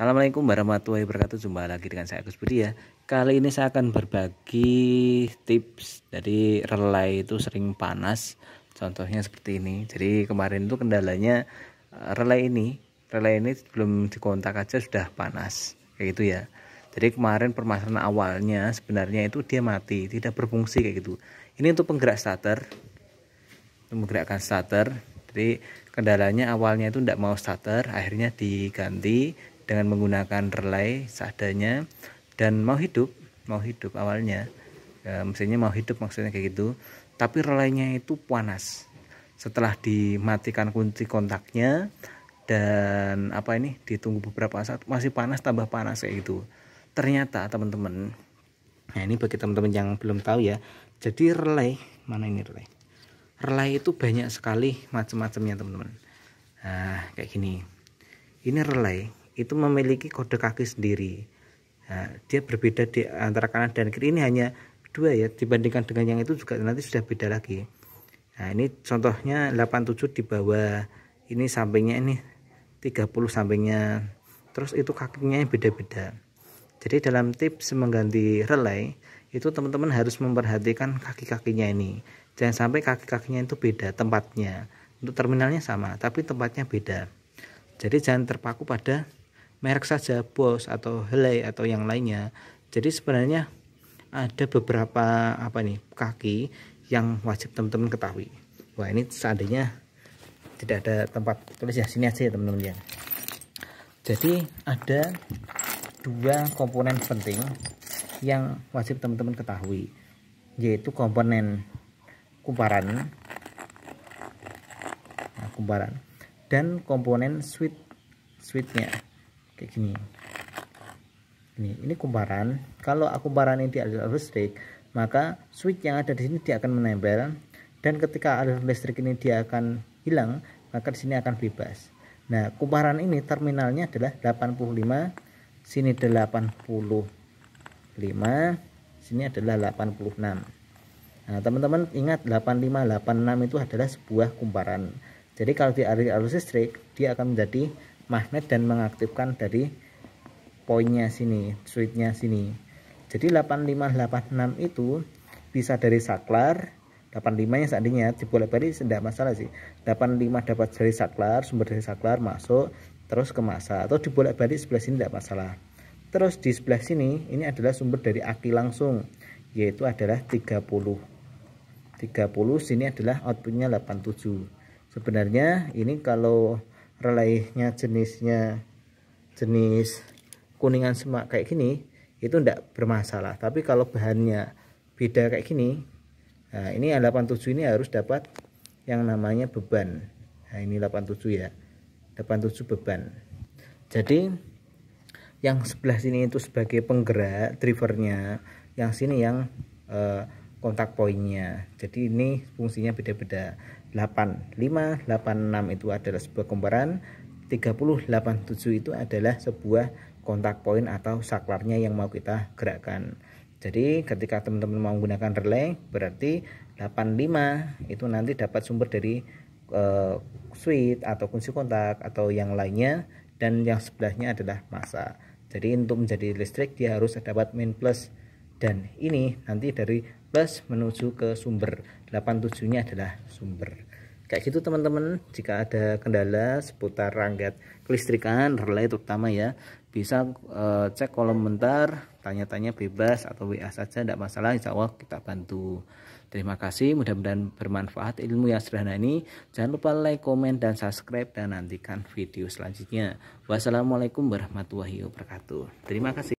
Assalamualaikum warahmatullahi wabarakatuh Jumpa lagi dengan saya Agus Budi ya Kali ini saya akan berbagi tips dari relay itu sering panas Contohnya seperti ini Jadi kemarin itu kendalanya eh, Relay ini Relay ini belum dikontak aja sudah panas Kayak gitu ya Jadi kemarin permasalahan awalnya Sebenarnya itu dia mati Tidak berfungsi kayak gitu Ini untuk penggerak starter Untuk menggerakkan starter jadi kendalanya awalnya itu tidak mau starter, akhirnya diganti dengan menggunakan relay seadanya dan mau hidup mau hidup awalnya e, ya, mesinnya mau hidup maksudnya kayak gitu tapi relaynya itu panas setelah dimatikan kunci kontaknya dan apa ini ditunggu beberapa saat masih panas tambah panas kayak gitu ternyata teman-teman nah ini bagi teman-teman yang belum tahu ya jadi relay mana ini relay relay itu banyak sekali macam-macamnya teman-teman nah kayak gini ini relay itu memiliki kode kaki sendiri. Nah, dia berbeda di antara kanan dan kiri ini hanya dua ya dibandingkan dengan yang itu juga nanti sudah beda lagi. Nah ini contohnya 87 di bawah ini sampingnya ini 30 sampingnya terus itu kakinya beda-beda. Jadi dalam tips mengganti relay itu teman-teman harus memperhatikan kaki-kakinya ini. Jangan sampai kaki-kakinya itu beda tempatnya. Untuk terminalnya sama tapi tempatnya beda. Jadi jangan terpaku pada merek saja bos atau Helai atau yang lainnya jadi sebenarnya ada beberapa apa nih kaki yang wajib teman-teman ketahui wah ini seandainya tidak ada tempat tulis ya sini aja ya teman-teman ya jadi ada dua komponen penting yang wajib teman-teman ketahui yaitu komponen kumparan nah, kumparan dan komponen switch switchnya kayak gini ini ini kumparan kalau aku kumparan ini di alur listrik maka switch yang ada di sini dia akan menempel dan ketika alur listrik ini dia akan hilang maka di sini akan bebas nah kumparan ini terminalnya adalah 85 sini 85 sini adalah 86 nah teman-teman ingat 85 86 itu adalah sebuah kumparan jadi kalau di alur listrik dia akan menjadi magnet dan mengaktifkan dari poinnya sini, switchnya sini. Jadi 8586 itu bisa dari saklar 85 nya seandainya dibolak-balik tidak masalah sih 85 dapat dari saklar sumber dari saklar masuk terus ke masa atau dibolak-balik sebelah sini tidak masalah terus di sebelah sini ini adalah sumber dari aki langsung yaitu adalah 30 30 sini adalah outputnya 87 sebenarnya ini kalau relaihnya jenisnya jenis kuningan semak kayak gini itu tidak bermasalah tapi kalau bahannya beda kayak gini nah ini 87 ini harus dapat yang namanya beban nah ini 87 ya 87 beban jadi yang sebelah sini itu sebagai penggerak drivernya yang sini yang eh, kontak poinnya jadi ini fungsinya beda-beda 8586 itu adalah sebuah kembaran 387 itu adalah sebuah kontak poin atau saklarnya yang mau kita gerakkan jadi ketika teman-teman mau menggunakan relay berarti 85 itu nanti dapat sumber dari uh, switch atau kunci kontak atau yang lainnya dan yang sebelahnya adalah masa Jadi untuk menjadi listrik dia harus dapat min plus dan ini nanti dari plus menuju ke sumber 87 nya adalah sumber kayak gitu teman-teman jika ada kendala seputar rangkaian kelistrikan relay terutama ya bisa e, cek kolom komentar tanya-tanya bebas atau WA saja tidak masalah insya Allah kita bantu terima kasih mudah-mudahan bermanfaat ilmu yang sederhana ini jangan lupa like komen dan subscribe dan nantikan video selanjutnya wassalamualaikum warahmatullahi wabarakatuh terima kasih